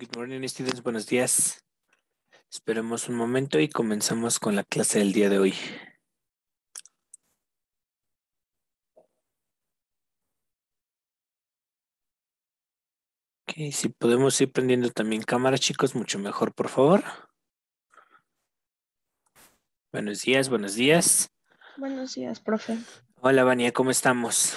Good morning, students. Buenos días. Esperemos un momento y comenzamos con la clase del día de hoy. Okay, si podemos ir prendiendo también cámara, chicos, mucho mejor, por favor. Buenos días, buenos días. Buenos días, profe. Hola, Vania, ¿cómo estamos?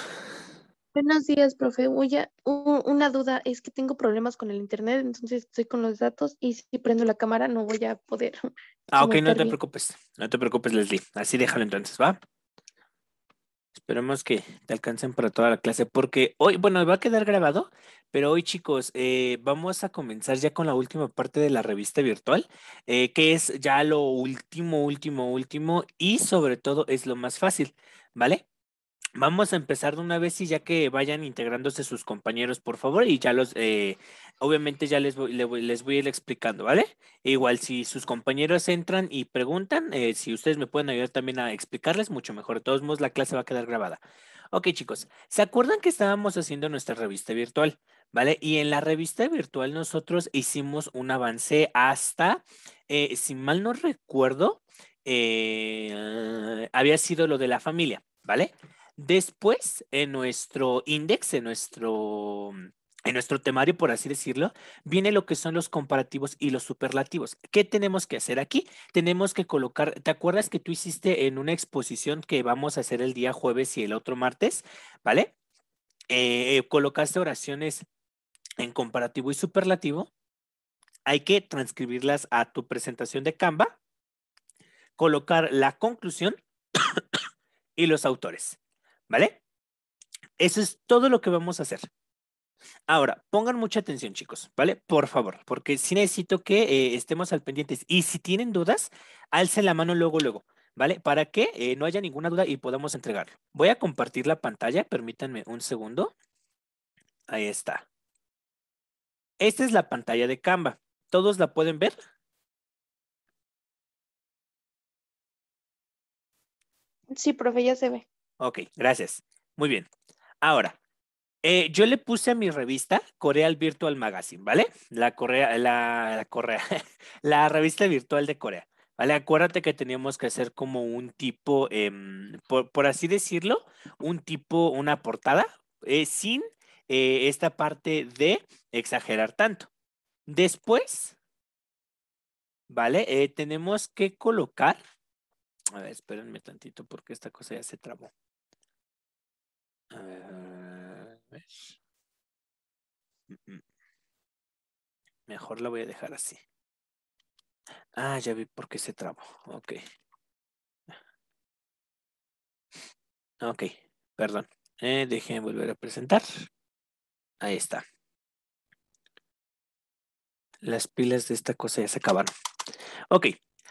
Buenos días, profe. Voy una duda es que tengo problemas con el internet, entonces estoy con los datos y si prendo la cámara no voy a poder. Ah, ok, no te preocupes. No te preocupes, Leslie. Así déjalo entonces, ¿va? Esperemos que te alcancen para toda la clase, porque hoy, bueno, va a quedar grabado, pero hoy, chicos, eh, vamos a comenzar ya con la última parte de la revista virtual, eh, que es ya lo último, último, último y sobre todo es lo más fácil, ¿vale? Vamos a empezar de una vez y ya que vayan integrándose sus compañeros, por favor, y ya los, eh, obviamente ya les voy, les voy a ir explicando, ¿vale? E igual si sus compañeros entran y preguntan, eh, si ustedes me pueden ayudar también a explicarles, mucho mejor. De todos modos, la clase va a quedar grabada. Ok, chicos, ¿se acuerdan que estábamos haciendo nuestra revista virtual? ¿Vale? Y en la revista virtual nosotros hicimos un avance hasta, eh, si mal no recuerdo, había sido lo de la familia, ¿vale? Después, en nuestro índice, en nuestro mm, en nuestro temario, por así decirlo, viene lo que son los comparativos y los superlativos. ¿Qué tenemos que hacer aquí? Tenemos que colocar, ¿te acuerdas que tú hiciste en una exposición que vamos a hacer el día jueves y el otro martes? ¿Vale? Eh, eh, colocaste oraciones en comparativo y superlativo. Hay que transcribirlas a tu presentación de Canva, colocar la conclusión y los autores. ¿Vale? Eso es todo lo que vamos a hacer. Ahora, pongan mucha atención, chicos, ¿vale? Por favor, porque sí necesito que eh, estemos al pendientes. Y si tienen dudas, alcen la mano luego, luego, ¿vale? Para que eh, no haya ninguna duda y podamos entregarlo. Voy a compartir la pantalla, permítanme un segundo. Ahí está. Esta es la pantalla de Canva. ¿Todos la pueden ver? Sí, profe, ya se ve. Ok, gracias. Muy bien. Ahora, eh, yo le puse a mi revista Coreal Virtual Magazine, ¿vale? La Corea, la, la revista virtual de Corea, ¿vale? Acuérdate que teníamos que hacer como un tipo, em, por, así decirlo, un tipo, una portada eh, sin eh, esta parte de exagerar tanto. Después, ¿vale? tenemos que colocar, a ver, espérenme tantito porque esta cosa ya se trabó. A Mejor la voy a dejar así. Ah, ya vi por qué se trabó. Ok. Ok, perdón. Eh, dejen volver a presentar. Ahí está. Las pilas de esta cosa ya se acabaron. Ok,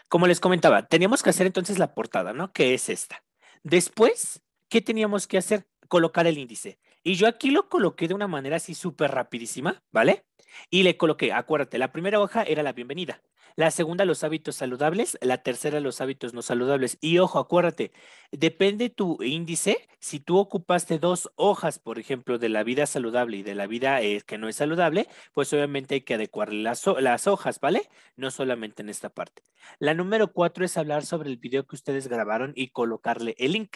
como les comentaba, teníamos que hacer entonces la portada, ¿no? Que es esta. Después, ¿qué teníamos que hacer? colocar el índice. Y yo aquí lo coloqué de una manera así súper rapidísima, ¿vale? Y le coloqué, acuérdate, la primera hoja era la bienvenida, la segunda los hábitos saludables, la tercera los hábitos no saludables. Y ojo, acuérdate, depende tu índice, si tú ocupaste dos hojas, por ejemplo, de la vida saludable y de la vida eh, que no es saludable, pues obviamente hay que adecuar las, las hojas, ¿vale? No solamente en esta parte. La número cuatro es hablar sobre el video que ustedes grabaron y colocarle el link.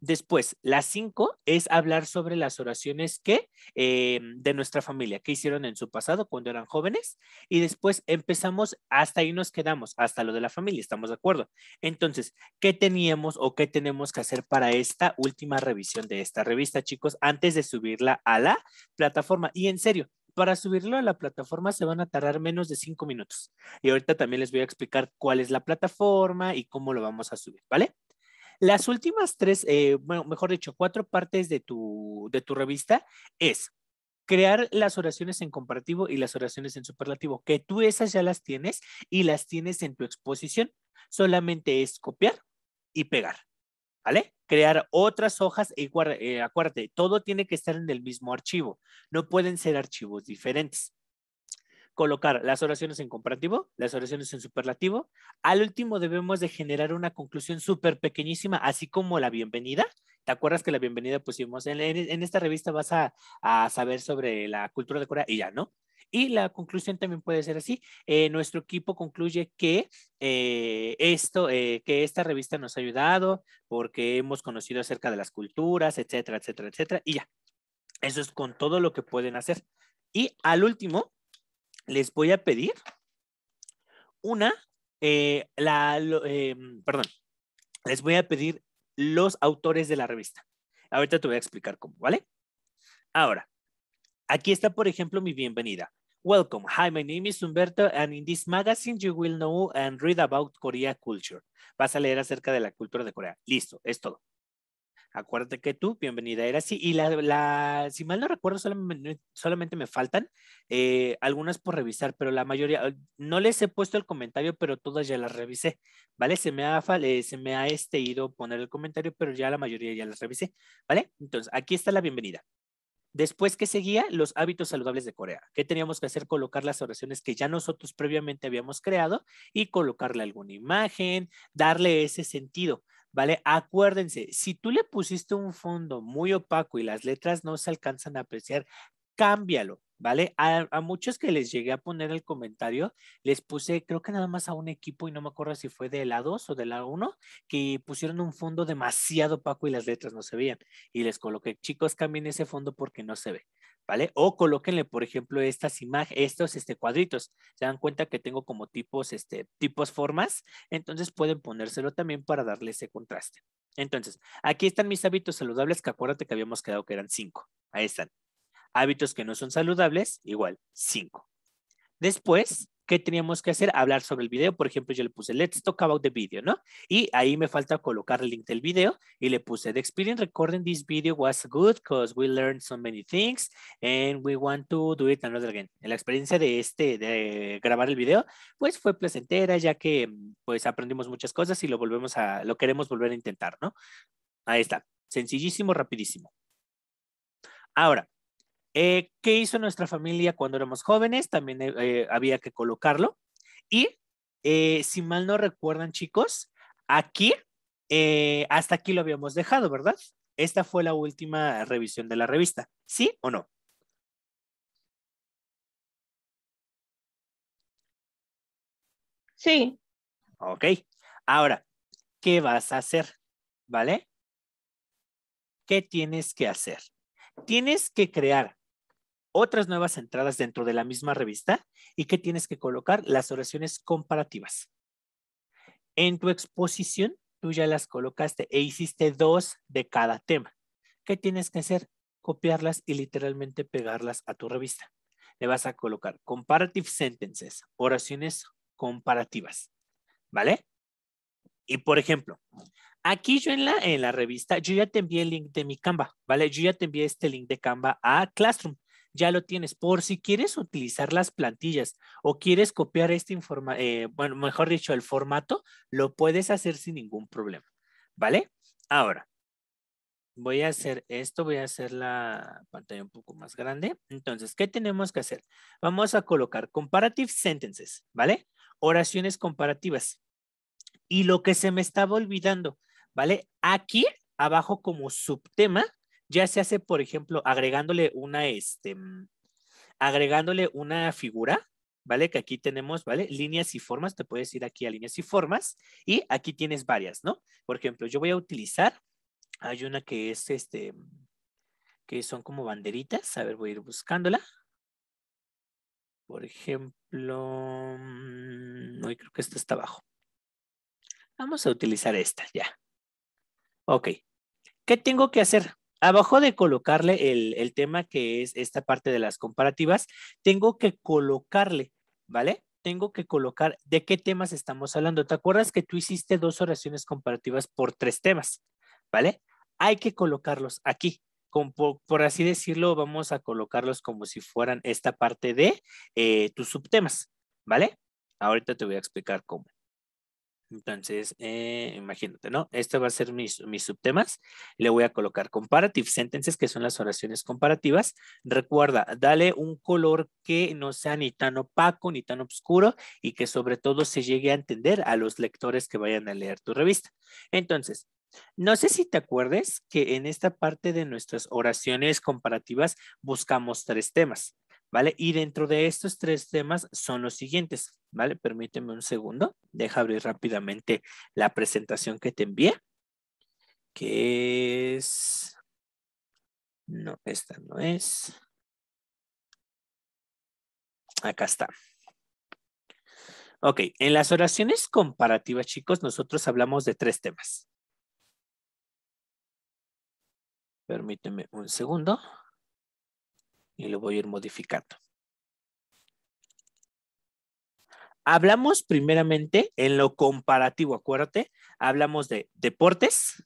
Después, las cinco es hablar sobre las oraciones que em, de nuestra familia, que hicieron en su pasado cuando eran jóvenes. Y después empezamos, hasta ahí nos quedamos, hasta lo de la familia, estamos de acuerdo. Entonces, ¿qué teníamos o qué tenemos que hacer para esta última revisión de esta revista, chicos, antes de subirla a la plataforma? Y en serio, para subirlo a la plataforma se van a tardar menos de cinco minutos. Y ahorita también les voy a explicar cuál es la plataforma y cómo lo vamos a subir, ¿vale? Las últimas tres, eh, bueno, mejor dicho, cuatro partes de tu, de tu revista es crear las oraciones en comparativo y las oraciones en superlativo, que tú esas ya las tienes y las tienes en tu exposición. Solamente es copiar y pegar. ¿Vale? Crear otras hojas y eh, acuérdate, todo tiene que estar en el mismo archivo. No pueden ser archivos diferentes colocar las oraciones en comparativo, las oraciones en superlativo. Al último debemos de generar una conclusión súper pequeñísima, así como la bienvenida. ¿Te acuerdas que la bienvenida pusimos en, esta revista vas a, saber sobre la cultura de Corea y ya, ¿no? Y la conclusión también puede ser así. Eh, nuestro equipo concluye que eh, esto, eh, que esta revista nos ha ayudado porque hemos conocido acerca de las culturas, etcétera, etcétera, etcétera. Y ya. Eso es con todo lo que pueden hacer. Y al último, les voy a pedir una, eh, em, perdón, les voy a pedir los autores de la revista. Ahorita te voy a explicar cómo, ¿vale? Ahora, aquí está, por ejemplo, mi bienvenida. Welcome. Hi, my name is Humberto, and in this magazine you will know and read about Korea culture. Vas a leer acerca de la cultura de Corea. Listo, es todo. Acuérdate que tú, bienvenida, era así. Y la, la, si mal no recuerdo, solamente, solamente me faltan eh, algunas por revisar, pero la mayoría, ah, no les he puesto el comentario, pero todas ya las revisé, ¿vale? Se me ha, eh, se me ha este, ido poner el comentario, pero ya la mayoría ya las revisé, ¿vale? Entonces, aquí está la bienvenida. Después, ¿qué seguía? Los hábitos saludables de Corea. ¿Qué teníamos que hacer? Colocar las oraciones que ya nosotros previamente habíamos creado y colocarle alguna imagen, darle ese sentido. ¿vale? Acuérdense, si tú le pusiste un fondo muy opaco y las letras no se alcanzan a apreciar, cámbialo. ¿vale? A, muchos que les llegué a poner el comentario, les puse, creo que nada más a un equipo, y no me acuerdo si fue de la 2 o de la 1, que pusieron un fondo demasiado opaco y las letras no se veían. Y les coloqué, chicos, cambien ese fondo porque no se ve, ¿vale? O colóquenle, por ejemplo, estas imágenes, estos este, cuadritos. Se dan cuenta que tengo como tipos, este, tipos formas, entonces pueden ponérselo también para darle ese contraste. Entonces, aquí están mis hábitos saludables que acuérdate que habíamos quedado que eran cinco. Ahí están. Hábitos que no son saludables, igual, 5. Después, ¿qué teníamos que hacer? Hablar sobre el video. Por ejemplo, yo le puse, let's talk about the video, ¿no? Y ahí me falta colocar el link del video y le puse, the experience recording this video was good because we learned so many things and we want to do it another again. La experiencia de este, de grabar el video, pues fue placentera ya que pues aprendimos muchas cosas y lo volvemos a, lo queremos volver a intentar, ¿no? Ahí está. Sencillísimo, rapidísimo. Ahora, eh, ¿Qué hizo nuestra familia cuando éramos jóvenes? También eh, eh, había que colocarlo. Y si mal no recuerdan, chicos, aquí, hasta aquí lo habíamos dejado, ¿verdad? Esta fue la última revisión de la revista. ¿Sí o no? Sí. Ok. Ahora, ¿qué vas a hacer? ¿Vale? ¿Qué tienes que hacer? Tienes que crear otras nuevas entradas dentro de la misma revista y que tienes que colocar las oraciones comparativas. En tu exposición, tú ya las colocaste e hiciste dos de cada tema. ¿Qué tienes que hacer? Copiarlas y literalmente pegarlas a tu revista. Le vas a colocar comparative sentences, oraciones comparativas. ¿Vale? Y por ejemplo, aquí yo en la, en la revista, yo ya te envié el link de mi Canva, ¿vale? Yo ya te envié este link de Canva a Classroom ya lo tienes. Por si quieres utilizar las plantillas o quieres copiar este informe eh, bueno, mejor dicho, el formato, lo puedes hacer sin ningún problema, ¿vale? Ahora, voy a hacer esto, voy a hacer la pantalla un poco más grande. Entonces, ¿qué tenemos que hacer? Vamos a colocar comparative sentences, ¿vale? Oraciones comparativas. Y lo que se me estaba olvidando, ¿vale? Aquí abajo como subtema ya se hace, por ejemplo, agregándole una, este, mm, agregándole una figura, ¿vale? Que aquí tenemos, ¿vale? Líneas y formas, te puedes ir aquí a líneas y formas y aquí tienes varias, ¿no? Por ejemplo, yo voy a utilizar, hay una que es este, que son como banderitas, a ver, voy a ir buscándola. Por ejemplo, no, mm, creo que esta está abajo. Vamos a utilizar esta ya. Ok. ¿Qué tengo que hacer? abajo de colocarle el, tema que es esta parte de las comparativas, tengo que colocarle, ¿vale? Tengo que colocar de qué temas estamos hablando. ¿Te acuerdas que tú hiciste dos oraciones comparativas por tres temas? ¿Vale? Hay que colocarlos aquí. por, así decirlo, vamos a colocarlos como si fueran esta parte de eh, tus subtemas, ¿vale? Ahorita te voy a explicar cómo. Entonces, eh, imagínate, ¿no? Este va a ser mis, mis subtemas. Le voy a colocar comparative sentences, que son las oraciones comparativas. Recuerda, dale un color que no sea ni tan opaco ni tan oscuro y que sobre todo se llegue a entender a los lectores que vayan a leer tu revista. Entonces, no sé si te acuerdes que en esta parte de nuestras oraciones comparativas buscamos tres temas. ¿vale? Y dentro de estos tres temas son los siguientes, ¿vale? Permíteme un segundo, deja abrir rápidamente la presentación que te envié, que es... No, esta no es. Acá está. Ok, en las oraciones comparativas, chicos, nosotros hablamos de tres temas. Permíteme un segundo y lo voy a ir modificando. Hablamos primeramente en lo comparativo, acuérdate, hablamos de deportes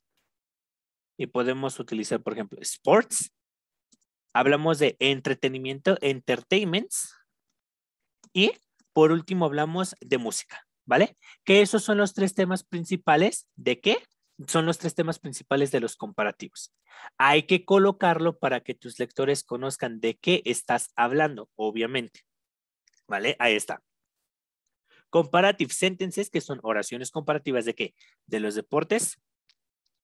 y podemos utilizar, por ejemplo, sports. Hablamos de entretenimiento, entertainments. Y por último hablamos de música, ¿vale? Que esos son los tres temas principales de qué? son los tres temas principales de los comparativos. Hay que colocarlo para que tus lectores conozcan de qué estás hablando, obviamente. ¿Vale? Ahí está. Comparative sentences, que son oraciones comparativas de qué? De los deportes,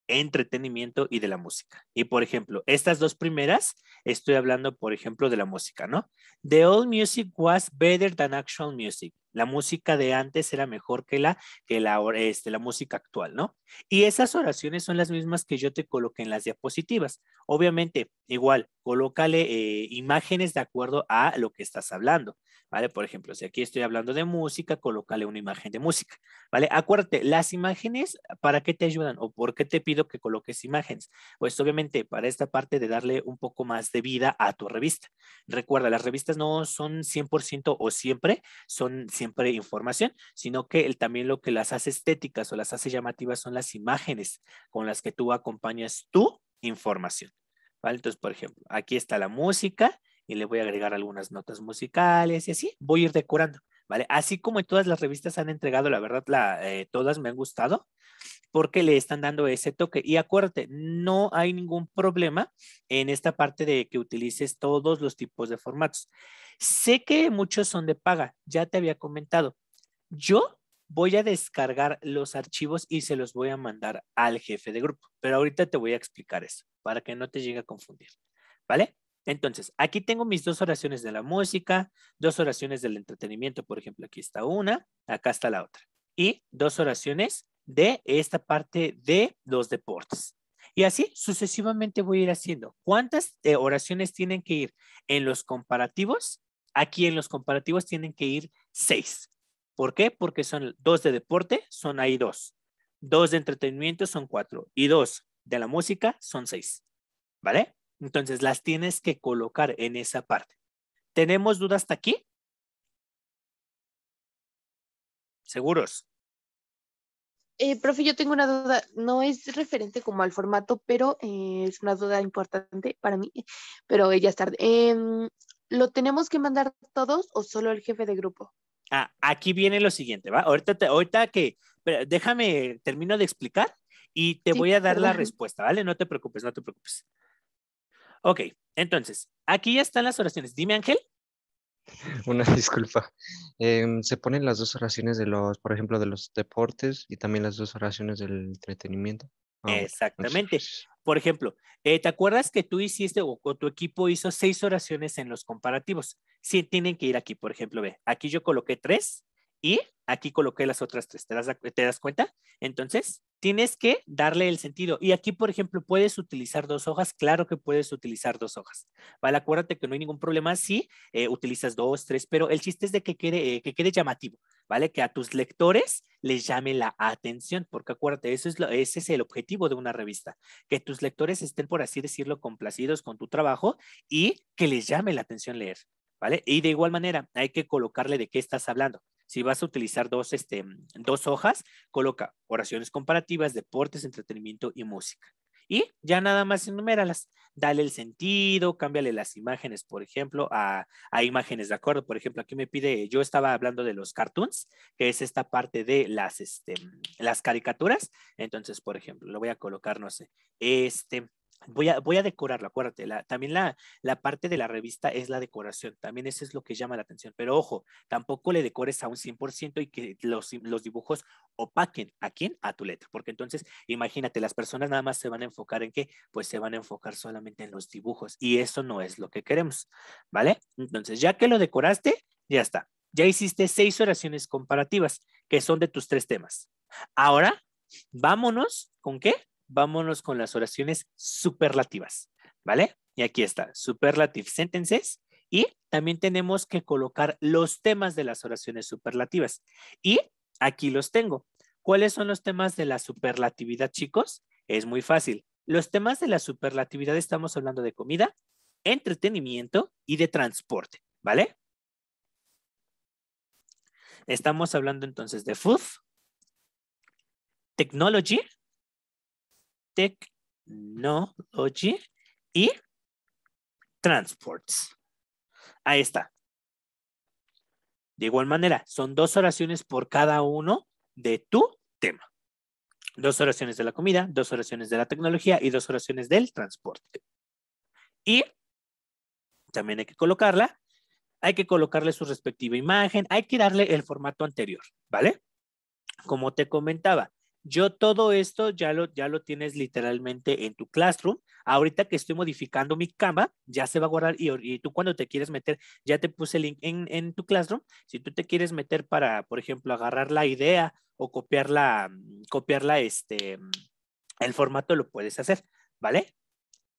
entretenimiento y de la música. Y por ejemplo, estas dos primeras, estoy hablando, por ejemplo, de la música, ¿no? The old music was better than actual music. La música de antes era mejor que la que la, este, la música actual, ¿no? Y esas oraciones son las mismas que yo te coloqué en las diapositivas. Obviamente, igual, colócale eh, imágenes de acuerdo a lo que estás hablando. ¿vale? Por ejemplo, si aquí estoy hablando de música, colócale una imagen de música, ¿vale? Acuérdate, las imágenes, ¿para qué te ayudan o por qué te pido que coloques imágenes? Pues obviamente para esta parte de darle un poco más de vida a tu revista. Recuerda, las revistas no son 100% o siempre, son siempre información, sino que el, también lo que las hace estéticas o las hace llamativas son las imágenes con las que tú acompañas tu información. ¿Vale? Entonces, por ejemplo, aquí está la música, y le voy a agregar algunas notas musicales y así voy a ir decorando, ¿vale? Así como todas las revistas han entregado, la verdad, la, eh, todas me han gustado porque le están dando ese toque. Y acuérdate, no hay ningún problema en esta parte de que utilices todos los tipos de formatos. Sé que muchos son de paga, ya te había comentado. Yo voy a descargar los archivos y se los voy a mandar al jefe de grupo, pero ahorita te voy a explicar eso para que no te llegue a confundir, ¿vale? Entonces, aquí tengo mis dos oraciones de la música, dos oraciones del entretenimiento, por ejemplo, aquí está una, acá está la otra, y dos oraciones de esta parte de los deportes. Y así sucesivamente voy a ir haciendo. ¿Cuántas eh, oraciones tienen que ir en los comparativos? Aquí en los comparativos tienen que ir seis. ¿Por qué? Porque son dos de deporte, son ahí dos. Dos de entretenimiento son cuatro. Y dos de la música son seis. ¿Vale? Entonces las tienes que colocar en esa parte. ¿Tenemos dudas hasta aquí? ¿Seguros? Eh, profe, yo tengo una duda, no es referente como al formato, pero eh, es una duda importante para mí, pero ya es tarde. Em, ¿Lo tenemos que mandar todos o solo el jefe de grupo? Ah, aquí viene lo siguiente, ¿va? Ahorita, que, déjame, termino de explicar y te voy a dar la respuesta, ¿vale? No te preocupes, no te preocupes. Ok, entonces, aquí ya están las oraciones. Dime, Ángel. Una disculpa. Em, se ponen las dos oraciones de los, por ejemplo, de los deportes y también las dos oraciones del entretenimiento. Ah, Exactamente. Pues, por ejemplo, eh, ¿te acuerdas que tú hiciste o, tu equipo hizo seis oraciones en los comparativos? Sí, tienen que ir aquí, por ejemplo, ve, aquí yo coloqué tres y aquí coloqué las otras tres. ¿Te das, te das cuenta? Entonces, tienes que darle el sentido. Y aquí, por ejemplo, puedes utilizar dos hojas. Claro que puedes utilizar dos hojas. Vale, acuérdate que no hay ningún problema si eh, utilizas dos, tres, pero el chiste es de que quede, eh, que quede llamativo, ¿vale? Que a tus lectores les llame la atención, porque acuérdate, eso es lo, ese es el objetivo de una revista, que tus lectores estén, por así decirlo, complacidos con tu trabajo y que les llame la atención leer. ¿Vale? Y de igual manera, hay que colocarle de qué estás hablando. Si vas a utilizar dos, este, dos hojas, coloca oraciones comparativas, deportes, entretenimiento y música. Y ya nada más enuméralas. Dale el sentido, cámbiale las imágenes, por ejemplo, a, imágenes de acuerdo. Por ejemplo, aquí me pide, yo estaba hablando de los cartoons, que es esta parte de las, este, las caricaturas. Entonces, por ejemplo, lo voy a colocar, no sé, este, Voy a, voy a decorarlo, acuérdate. también la, la parte de la revista es la decoración. También eso es lo que llama la atención. Pero ojo, tampoco le decores a un 100% y que los, los dibujos opaquen. ¿A quién? A tu letra. Porque entonces, imagínate, las personas nada más se van a enfocar en qué? Pues se van a enfocar solamente en los dibujos. Y eso no es lo que queremos. ¿Vale? Entonces, ya que lo decoraste, ya está. Ya hiciste seis oraciones comparativas, que son de tus tres temas. Ahora, vámonos con qué? vámonos con las oraciones superlativas, ¿vale? Y aquí está, superlative sentences. Y también tenemos que colocar los temas de las oraciones superlativas. Y aquí los tengo. ¿Cuáles son los temas de la superlatividad, chicos? Es muy fácil. Los temas de la superlatividad estamos hablando de comida, entretenimiento y de transporte, ¿vale? Estamos hablando entonces de food, technology, Technology y Transports. Ahí está. De igual manera, son dos oraciones por cada uno de tu tema. Dos oraciones de la comida, dos oraciones de la tecnología y dos oraciones del transporte. Y también hay que colocarla, hay que colocarle su respectiva imagen, hay que darle el formato anterior, ¿vale? Como te comentaba, yo todo esto ya lo, ya lo tienes literalmente en tu classroom. Ahorita que estoy modificando mi cama, ya se va a guardar y, tú cuando te quieres meter, ya te puse el link en, en, tu classroom. Si tú te quieres meter para, por ejemplo, agarrar la idea o copiarla, mm, copiarla este, mm, el formato, lo puedes hacer, ¿vale?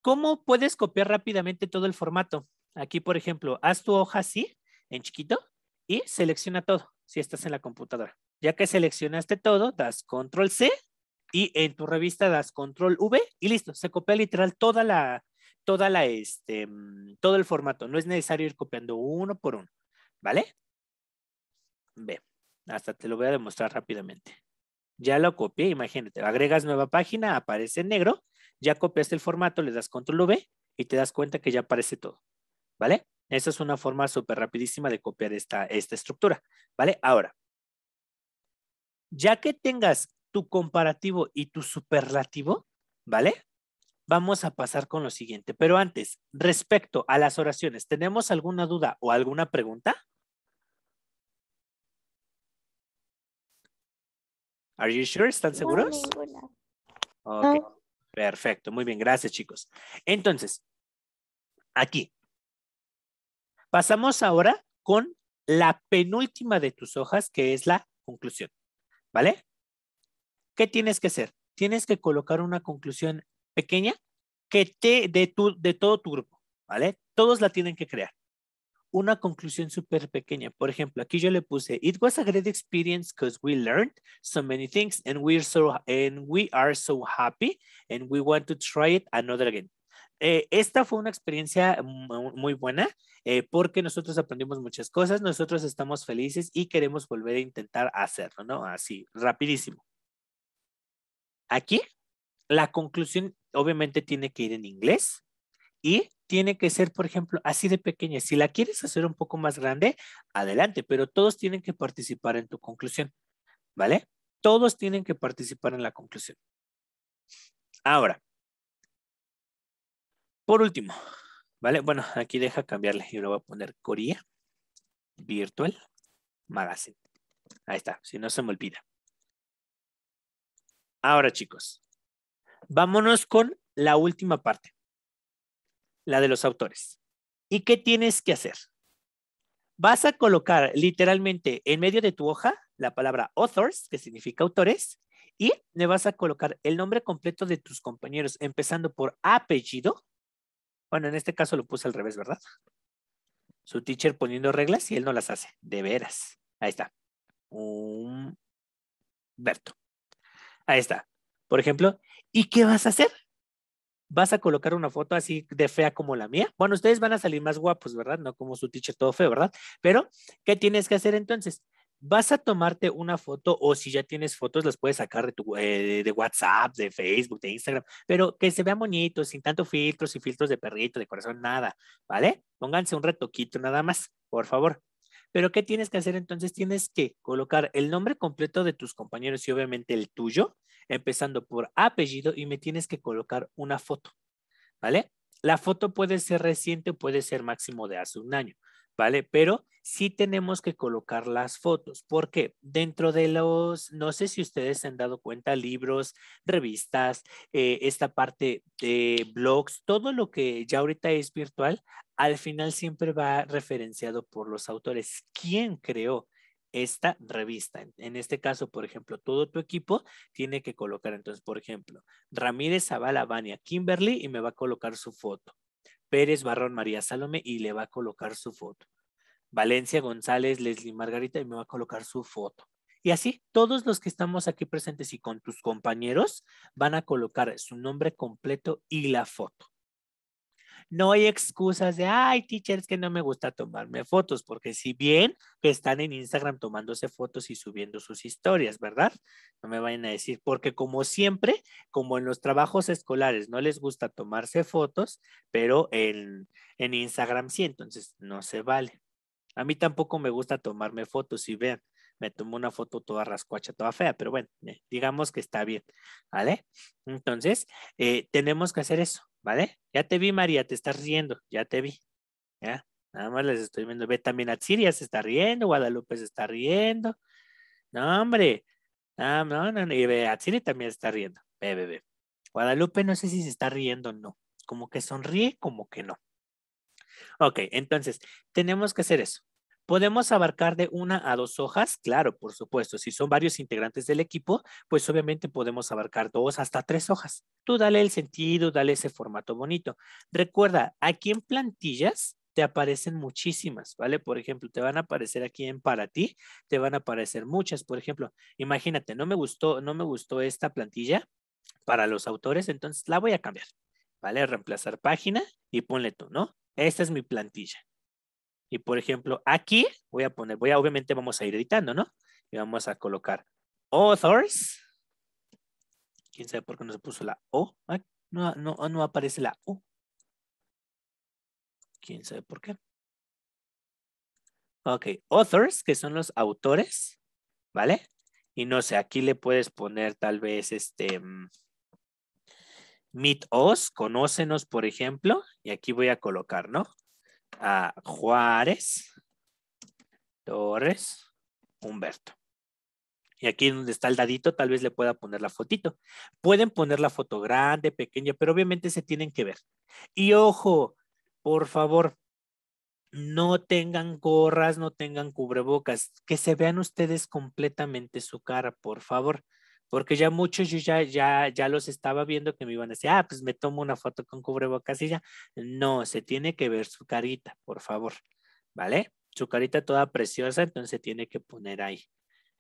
¿Cómo puedes copiar rápidamente todo el formato? Aquí, por ejemplo, haz tu hoja así, en chiquito, y selecciona todo si estás en la computadora. Ya que seleccionaste todo, das control C y en tu revista das control V y listo, se copia literal toda la, toda la, este, mm, todo el formato. No es necesario ir copiando uno por uno, ¿vale? Ve, hasta te lo voy a demostrar rápidamente. Ya lo copié, imagínate, agregas nueva página, aparece en negro, ya copiaste el formato, le das control V y te das cuenta que ya aparece todo, ¿vale? Esa es una forma súper rapidísima de copiar esta, esta estructura, ¿vale? Ahora, ya que tengas tu comparativo y tu superlativo, ¿vale? Vamos a pasar con lo siguiente. Pero antes, respecto a las oraciones, ¿tenemos alguna duda o alguna pregunta? Are you sure? ¿Están seguros? Perfecto, muy bien, gracias chicos. Entonces, aquí. Pasamos ahora con la penúltima de tus hojas, que es la conclusión. ¿Vale? ¿Qué tienes que hacer? Tienes que colocar una conclusión pequeña que te de, de todo tu grupo, ¿vale? Todos la tienen que crear. Una conclusión súper pequeña. Por ejemplo, aquí yo le puse, it was a great experience because we learned so many things and, we're so, and we are so happy and we want to try it another again. Eh, esta fue una experiencia muy buena eh, porque nosotros aprendimos muchas cosas, nosotros estamos felices y queremos volver a intentar hacerlo, ¿no? Así, rapidísimo. Aquí, la conclusión obviamente tiene que ir en inglés y tiene que ser, por ejemplo, así de pequeña. Si la quieres hacer un poco más grande, adelante, pero todos tienen que participar en tu conclusión, ¿vale? Todos tienen que participar en la conclusión. Ahora, por último, ¿vale? Bueno, aquí deja cambiarle. Yo le voy a poner Corea Virtual Magazine. Ahí está, si no se me olvida. Ahora, chicos, vámonos con la última parte, la de los autores. ¿Y qué tienes que hacer? Vas a colocar literalmente en medio de tu hoja la palabra authors, que significa autores, y le vas a colocar el nombre completo de tus compañeros, empezando por apellido bueno, en este caso lo puse al revés, ¿verdad? Su teacher poniendo reglas y él no las hace. De veras. Ahí está. Un Berto. Ahí está. Por ejemplo, ¿y qué vas a hacer? ¿Vas a colocar una foto así de fea como la mía? Bueno, ustedes van a salir más guapos, ¿verdad? No como su teacher todo feo, ¿verdad? Pero, ¿qué tienes que hacer entonces? vas a tomarte una foto o si ya tienes fotos las puedes sacar de, tu, eh, de WhatsApp, de Facebook, de Instagram, pero que se vea bonito, sin tanto filtros y filtros de perrito, de corazón, nada, ¿vale? Pónganse un retoquito nada más, por favor. Pero ¿qué tienes que hacer entonces? Tienes que colocar el nombre completo de tus compañeros y obviamente el tuyo, empezando por apellido y me tienes que colocar una foto, ¿vale? La foto puede ser reciente o puede ser máximo de hace un año. ¿vale? Pero sí tenemos que colocar las fotos, porque dentro de los, no sé si ustedes se han dado cuenta, libros, revistas, eh, esta parte de blogs, todo lo que ya ahorita es virtual, al final siempre va referenciado por los autores. ¿Quién creó? esta revista. En este caso, por ejemplo, todo tu equipo tiene que colocar, entonces, por ejemplo, Ramírez Zavala Bania Kimberly y me va a colocar su foto. Pérez Barrón María Salome y le va a colocar su foto. Valencia González, Leslie Margarita y me va a colocar su foto. Y así todos los que estamos aquí presentes y con tus compañeros van a colocar su nombre completo y la foto. No hay excusas de, ay, teachers que no me gusta tomarme fotos, porque si bien están en Instagram tomándose fotos y subiendo sus historias, ¿verdad? No me vayan a decir, porque como siempre, como en los trabajos escolares no les gusta tomarse fotos, pero en, Instagram sí, entonces no se vale. A mí tampoco me gusta tomarme fotos y vean, me tomo una foto toda rascuacha, toda fea, pero bueno, digamos que está bien, ¿vale? Entonces, eh, tenemos que hacer eso, ¿Vale? Ya te vi, María, te estás riendo, ya te vi. ¿Ya? Nada más les estoy viendo. Ve también a Siria se está riendo, Guadalupe se está riendo. No, hombre. No, no, no. Y ve, Atsiri también se está riendo. Ve, ve, ve. Guadalupe no sé si se está riendo o no. Como que sonríe, como que no. Ok, entonces tenemos que hacer eso. ¿Podemos abarcar de una a dos hojas? Claro, por supuesto. Si son varios integrantes del equipo, pues obviamente podemos abarcar dos hasta tres hojas. Tú dale el sentido, dale ese formato bonito. Recuerda, aquí en plantillas te aparecen muchísimas, ¿vale? Por ejemplo, te van a aparecer aquí en para ti, te van a aparecer muchas. Por ejemplo, imagínate, no me gustó, no me gustó esta plantilla para los autores, entonces la voy a cambiar, ¿vale? Reemplazar página y ponle tú, ¿no? Esta es mi plantilla. Y por ejemplo, aquí voy a poner, voy a, obviamente vamos a ir editando, ¿no? Y vamos a colocar authors. ¿Quién sabe por qué no se puso la O? no, no, no aparece la O. ¿Quién sabe por qué? Ok, authors, que son los autores, ¿vale? Y no sé, aquí le puedes poner tal vez este... Mm, meet Us, conócenos, por ejemplo, y aquí voy a colocar, ¿no? a Juárez, Torres, Humberto. Y aquí donde está el dadito, tal vez le pueda poner la fotito. Pueden poner la foto grande, pequeña, pero obviamente se tienen que ver. Y ojo, por favor, no tengan gorras, no tengan cubrebocas, que se vean ustedes completamente su cara, por favor porque ya muchos yo ya, ya, ya los estaba viendo que me iban a decir, ah, pues me tomo una foto con cubrebocas y ya. No, se tiene que ver su carita, por favor, ¿vale? Su carita toda preciosa, entonces se tiene que poner ahí.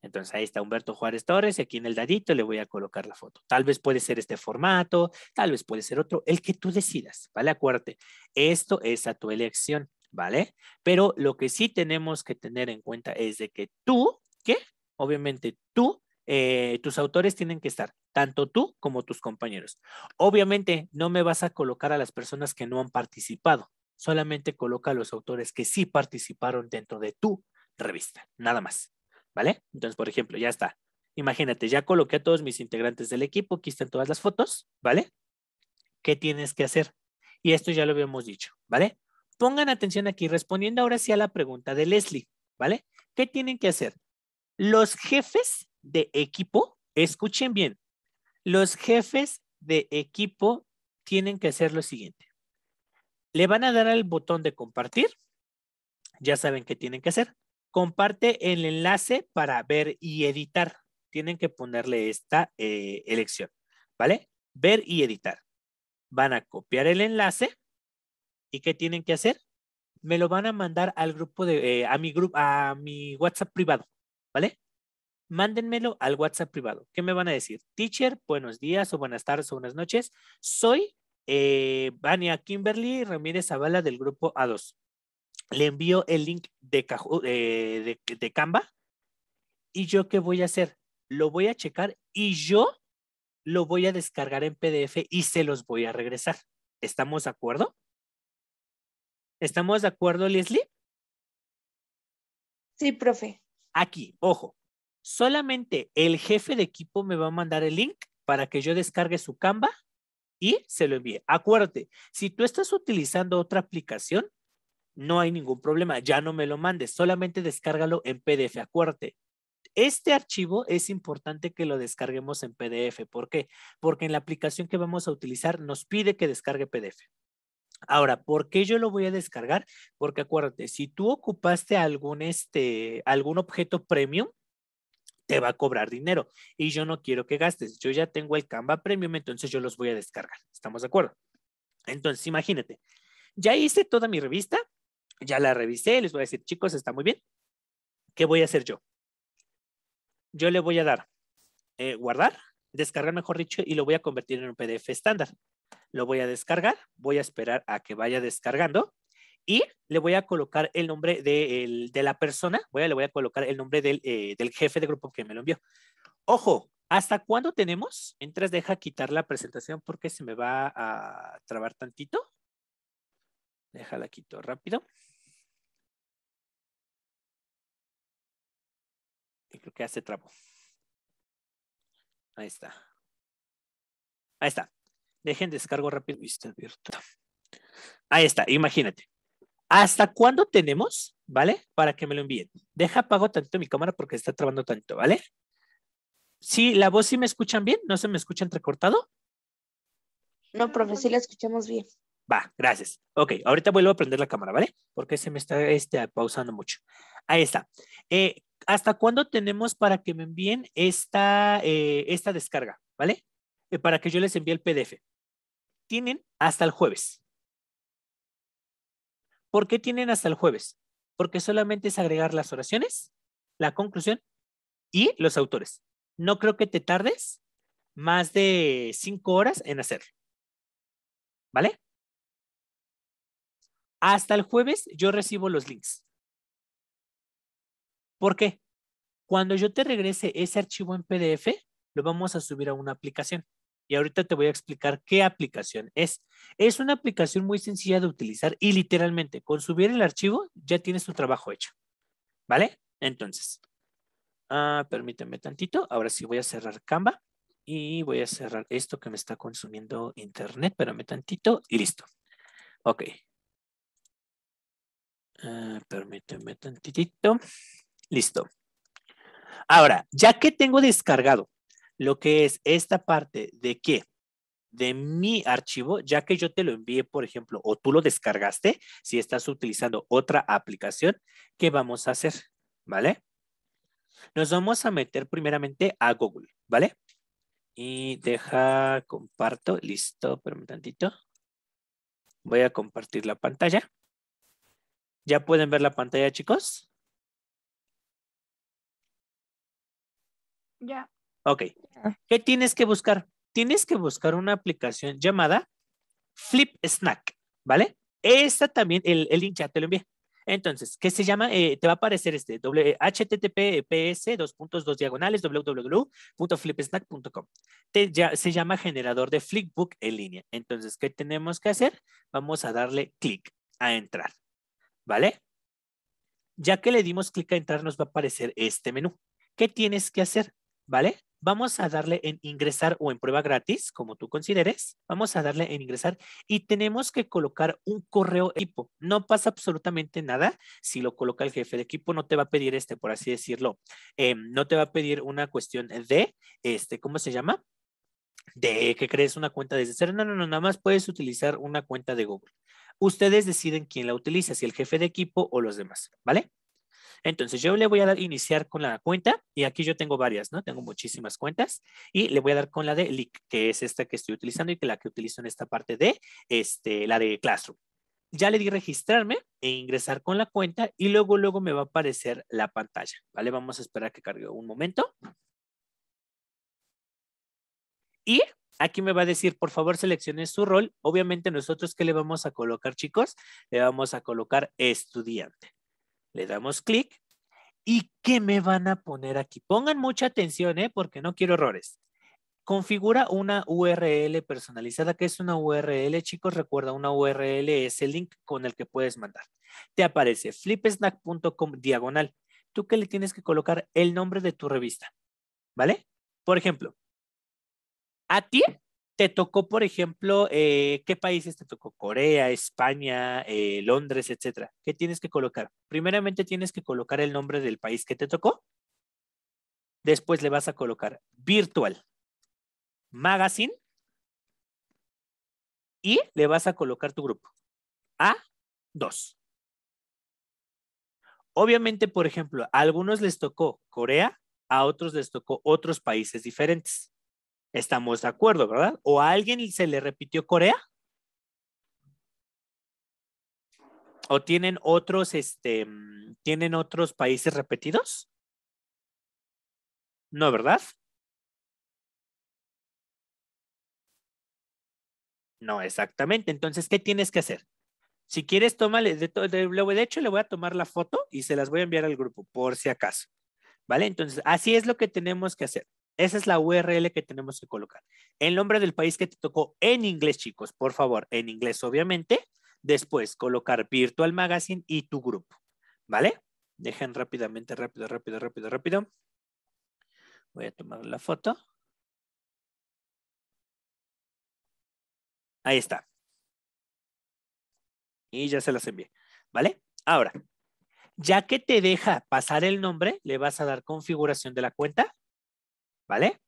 Entonces ahí está Humberto Juárez Torres aquí en el dadito le voy a colocar la foto. Tal vez puede ser este formato, tal vez puede ser otro, el que tú decidas, ¿vale? Acuérdate, esto es a tu elección, ¿vale? Pero lo que sí tenemos que tener en cuenta es de que tú, ¿qué? Obviamente tú eh, tus autores tienen que estar, tanto tú como tus compañeros. Obviamente, no me vas a colocar a las personas que no han participado, solamente coloca a los autores que sí participaron dentro de tu revista, nada más. ¿Vale? Entonces, por ejemplo, ya está. Imagínate, ya coloqué a todos mis integrantes del equipo, aquí están todas las fotos, ¿vale? ¿Qué tienes que hacer? Y esto ya lo habíamos dicho, ¿vale? Pongan atención aquí, respondiendo ahora sí a la pregunta de Leslie, ¿vale? ¿Qué tienen que hacer? Los jefes de equipo, escuchen bien, los jefes de equipo tienen que hacer lo siguiente. Le van a dar al botón de compartir. Ya saben qué tienen que hacer. Comparte el enlace para ver y editar. Tienen que ponerle esta eh, elección, ¿vale? Ver y editar. Van a copiar el enlace. ¿Y qué tienen que hacer? Me lo van a mandar al grupo de, eh, a mi grupo, a mi WhatsApp privado, ¿vale? mándenmelo al WhatsApp privado. ¿Qué me van a decir? Teacher, buenos días o buenas tardes o buenas noches. Soy eh, Vania Kimberly Ramírez Zavala del grupo A2. Le envío el link de, eh, de, de Canva y yo qué voy a hacer? Lo voy a checar y yo lo voy a descargar en PDF y se los voy a regresar. ¿Estamos de acuerdo? ¿Estamos de acuerdo, Leslie? Sí, profe. Aquí, ojo, solamente el jefe de equipo me va a mandar el link para que yo descargue su Canva y se lo envíe. Acuérdate, si tú estás utilizando otra aplicación, no hay ningún problema, ya no me lo mandes, solamente descárgalo en PDF, acuérdate. Este archivo es importante que lo descarguemos en PDF. ¿Por qué? Porque en la aplicación que vamos a utilizar nos pide que descargue PDF. Ahora, ¿por qué yo lo voy a descargar? Porque acuérdate, si tú ocupaste algún, este, algún objeto premium, te va a cobrar dinero y yo no quiero que gastes. Yo ya tengo el Canva Premium, entonces yo los voy a descargar. ¿Estamos de acuerdo? Entonces, imagínate, ya hice toda mi revista, ya la revisé, les voy a decir, chicos, está muy bien. ¿Qué voy a hacer yo? Yo le voy a dar eh, guardar, descargar, mejor dicho, y lo voy a convertir en un PDF estándar. Lo voy a descargar, voy a esperar a que vaya descargando y le voy a colocar el nombre de, la persona, voy a, le voy a colocar el nombre eh, del, jefe de grupo que me lo envió. Ojo, ¿hasta cuándo tenemos? Mientras deja quitar la presentación porque se me va a trabar tantito. Déjala quito rápido. Y creo que hace se Ahí está. Ahí está. Dejen descargo rápido. Ahí está, imagínate. ¿Hasta cuándo tenemos? ¿Vale? Para que me lo envíen. Deja apago tanto mi cámara porque está trabando tanto, ¿vale? Sí, la voz sí me escuchan bien, no se me escucha entrecortado. No, profe, sí la escuchamos bien. Va, gracias. Ok, ahorita vuelvo a prender la cámara, ¿vale? Porque se me está este, pausando mucho. Ahí está. Eh, ¿Hasta cuándo tenemos para que me envíen esta, eh, esta descarga, ¿vale? Eh, para que yo les envíe el PDF. Tienen hasta el jueves, ¿Por qué tienen hasta el jueves? Porque solamente es agregar las oraciones, la conclusión y los autores. No creo que te tardes más de cinco horas en hacerlo. ¿Vale? Hasta el jueves yo recibo los links. ¿Por qué? Cuando yo te regrese ese archivo en PDF, lo vamos a subir a una aplicación y ahorita te voy a explicar qué aplicación es. Es una aplicación muy sencilla de utilizar y literalmente con subir el archivo ya tienes tu trabajo hecho. ¿Vale? Entonces, ah, permíteme tantito. Ahora sí voy a cerrar Canva y voy a cerrar esto que me está consumiendo internet. Espérame tantito y listo. Ok. Ah, permíteme tantitito. Listo. Ahora, ya que tengo descargado lo que es esta parte de qué, de mi archivo, ya que yo te lo envié, por ejemplo, o tú lo descargaste, si estás utilizando otra aplicación, ¿qué vamos a hacer? ¿Vale? Nos vamos a meter primeramente a Google, ¿vale? Y deja, comparto, listo, pero un tantito. Voy a compartir la pantalla. ¿Ya pueden ver la pantalla, chicos? Ya. Ok. Ah. ¿Qué tienes que buscar? Tienes que buscar una aplicación llamada Flip Snack, ¿vale? Esta también, el, el link ya te lo envié. Entonces, ¿qué se llama? Eh, te va a aparecer este https dos puntos dos diagonales www.flipsnack.com. Se llama generador de Flipbook en línea. Entonces, ¿qué tenemos que hacer? Vamos a darle clic a entrar, ¿vale? Ya que le dimos clic a entrar, nos va a aparecer este menú. ¿Qué tienes que hacer? ¿Vale? vamos a darle en ingresar o en prueba gratis, como tú consideres. Vamos a darle en ingresar y tenemos que colocar un correo equipo. No pasa absolutamente nada si lo coloca el jefe de equipo. No te va a pedir este, por así decirlo. Eh, no te va a pedir una cuestión de, este, ¿cómo se llama? De que crees una cuenta desde cero. No, no, no, nada más puedes utilizar una cuenta de Google. Ustedes deciden quién la utiliza, si el jefe de equipo o los demás, ¿vale? Entonces yo le voy a dar iniciar con la cuenta y aquí yo tengo varias, ¿no? Tengo muchísimas cuentas y le voy a dar con la de Lick, que es esta que estoy utilizando y que la que utilizo en esta parte de este, la de Classroom. Ya le di registrarme e ingresar con la cuenta y luego, luego me va a aparecer la pantalla, ¿vale? Vamos a esperar que cargue un momento. Y Aquí me va a decir, por favor, seleccione su rol. Obviamente nosotros, ¿qué le vamos a colocar, chicos? Le vamos a colocar estudiante. Le damos clic. ¿Y qué me van a poner aquí? Pongan mucha atención, ¿eh? porque no quiero errores. Configura una URL personalizada. que es una URL? Chicos, recuerda, una URL es el link con el que puedes mandar. Te aparece flipsnack.com diagonal. Tú que le tienes que colocar el nombre de tu revista. ¿Vale? Por ejemplo, a ti ¿Te tocó, por ejemplo, eh, qué países te tocó? Corea, España, eh, Londres, etcétera. ¿Qué tienes que colocar? Primeramente tienes que colocar el nombre del país que te tocó. Después le vas a colocar virtual, magazine y le vas a colocar tu grupo. a dos. Obviamente, por ejemplo, a algunos les tocó Corea, a otros les tocó otros países diferentes. Estamos de acuerdo, ¿verdad? ¿O a alguien se le repitió Corea? ¿O tienen otros, este, tienen otros países repetidos? No, ¿verdad? No, exactamente. Entonces, ¿qué tienes que hacer? Si quieres, tómale. De, de, de, hecho, le voy a tomar la foto y se las voy a enviar al grupo, por si acaso. ¿Vale? Entonces, así es lo que tenemos que hacer. Esa es la URL que tenemos que colocar. El nombre del país que te tocó en inglés, chicos, por favor, en inglés, obviamente. Después, colocar Virtual Magazine y tu grupo, ¿vale? Dejen rápidamente, rápido, rápido, rápido, rápido. Voy a tomar la foto. Ahí está. Y ya se las envié, ¿vale? Ahora, ya que te deja pasar el nombre, le vas a dar configuración de la cuenta ¿vale?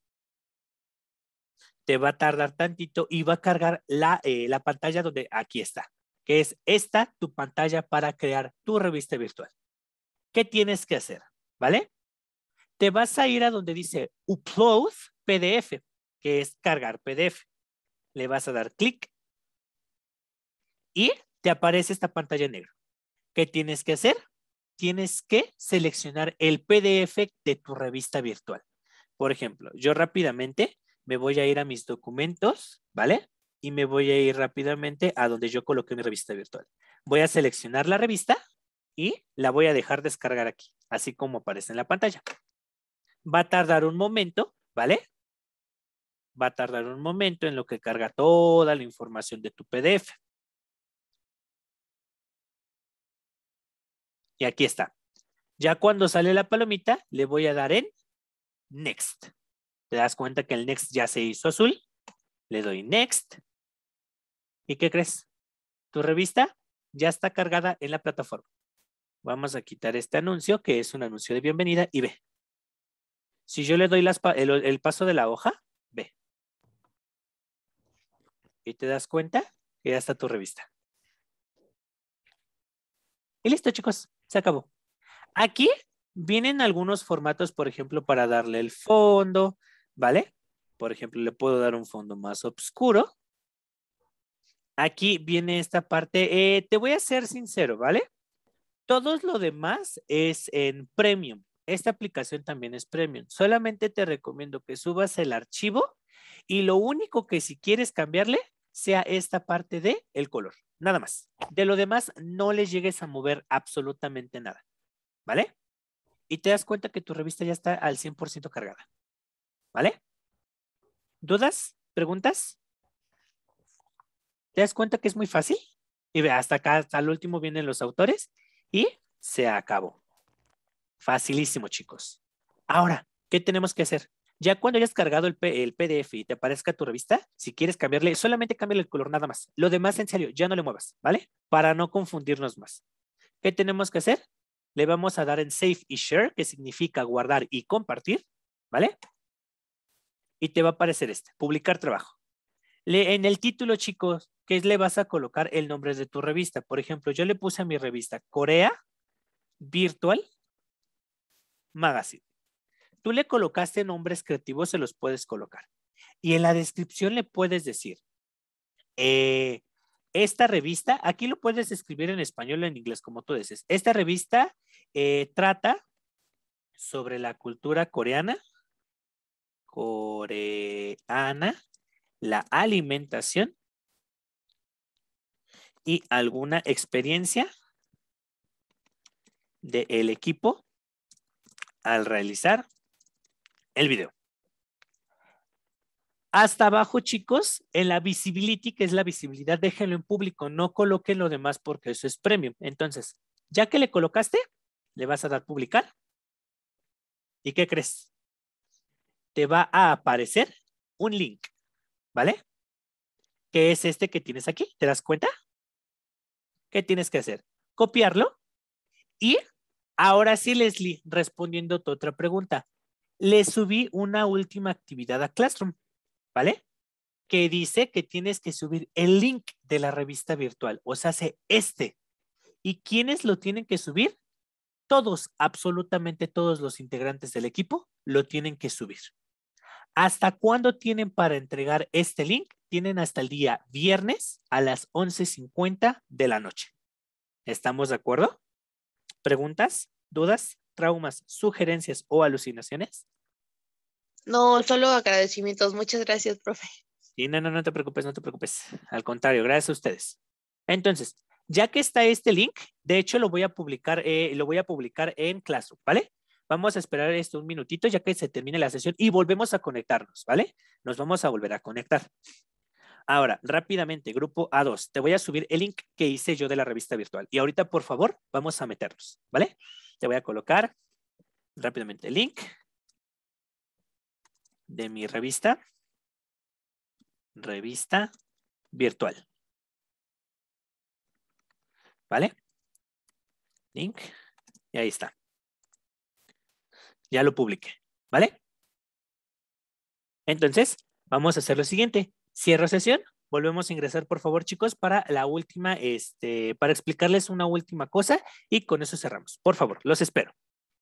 Te va a tardar tantito y va a cargar eh, la, pantalla donde aquí está, que es esta tu pantalla para crear tu revista virtual. ¿Qué tienes que hacer? ¿Vale? Te vas a ir a donde dice Upload PDF, que es cargar PDF. Le vas a dar clic y te aparece esta pantalla negra. ¿Qué tienes que hacer? Tienes que seleccionar el PDF de tu revista virtual. Por ejemplo, yo rápidamente me voy a ir a mis documentos, ¿vale? Y me voy a ir rápidamente a donde yo coloqué mi revista virtual. Voy a seleccionar la revista y la voy a dejar descargar aquí, así como aparece en la pantalla. Va a tardar un momento, ¿vale? Va a tardar un momento en lo que carga toda la información de tu PDF. Y aquí está. Ya cuando sale la palomita, le voy a dar en next. Te das cuenta que el next ya se hizo azul. Le doy next. ¿Y qué crees? Tu revista ya está cargada en la plataforma. Vamos a quitar este anuncio que es un anuncio de bienvenida y ve. Si yo le doy el, el paso de la hoja, ve. Y te das cuenta que ya está tu revista. Y listo, chicos, se acabó. Aquí Vienen algunos formatos, por ejemplo, para darle el fondo, ¿vale? Por ejemplo, le puedo dar un fondo más oscuro. Aquí viene esta parte. Eh, te voy a ser sincero, ¿vale? Todo lo demás es en premium. Esta aplicación también es premium. Solamente te recomiendo que subas el archivo y lo único que si quieres cambiarle sea esta parte de el color, nada más. De lo demás no les llegues a mover absolutamente nada, ¿vale? y te das cuenta que tu revista ya está al 100% cargada. ¿Vale? ¿Dudas? ¿Preguntas? ¿Te das cuenta que es muy fácil? Y ve, hasta acá, hasta el último vienen los autores y se acabó. Facilísimo, chicos. Ahora, ¿qué tenemos que hacer? Ya cuando hayas cargado el, PDF y te aparezca tu revista, si quieres cambiarle, solamente cámbiale el color, nada más. Lo demás, en serio, ya no le muevas, ¿vale? Para no confundirnos más. ¿Qué tenemos que hacer? le vamos a dar en Save y Share, que significa guardar y compartir, ¿vale? Y te va a aparecer este, publicar trabajo. en el título, chicos, que le vas a colocar el nombre de tu revista. Por ejemplo, yo le puse a mi revista Corea Virtual Magazine. Tú le colocaste nombres creativos, se los puedes colocar. Y en la descripción le puedes decir, eh, esta revista, aquí lo puedes escribir en español o en inglés, como tú dices. Esta revista eh, trata sobre la cultura coreana, coreana, la alimentación y alguna experiencia del el equipo al realizar el video. Hasta abajo, chicos, en la visibility, que es la visibilidad, déjenlo en público, no coloquen lo demás porque eso es premium. Entonces, ya que le colocaste, le vas a dar publicar. ¿Y qué crees? Te va a aparecer un link, ¿vale? Que es este que tienes aquí, ¿te das cuenta? ¿Qué tienes que hacer? Copiarlo y ahora sí, Leslie, respondiendo a tu otra pregunta, le subí una última actividad a Classroom, ¿vale? Que dice que tienes que subir el link de la revista virtual, o sea, hace este. ¿Y quiénes lo tienen que subir? todos, absolutamente todos los integrantes del equipo lo tienen que subir. ¿Hasta cuándo tienen para entregar este link? Tienen hasta el día viernes a las 11.50 de la noche. ¿Estamos de acuerdo? ¿Preguntas, dudas, traumas, sugerencias o alucinaciones? No, solo agradecimientos. Muchas gracias, profe. Y no, no, no te preocupes, no te preocupes. Al contrario, gracias a ustedes. Entonces, ya que está este link, de hecho lo voy a publicar, eh, lo voy a publicar en Classroom, ¿vale? Vamos a esperar esto un minutito ya que se termine la sesión y volvemos a conectarnos, ¿vale? Nos vamos a volver a conectar. Ahora, rápidamente, grupo A2, te voy a subir el link que hice yo de la revista virtual. Y ahorita, por favor, vamos a meternos, ¿vale? Te voy a colocar rápidamente el link de mi revista. Revista virtual. ¿Vale? Link. Y ahí está. Ya lo publiqué. ¿Vale? Entonces, vamos a hacer lo siguiente. Cierro sesión. Volvemos a ingresar, por favor, chicos, para la última, este, para explicarles una última cosa y con eso cerramos. Por favor, los espero.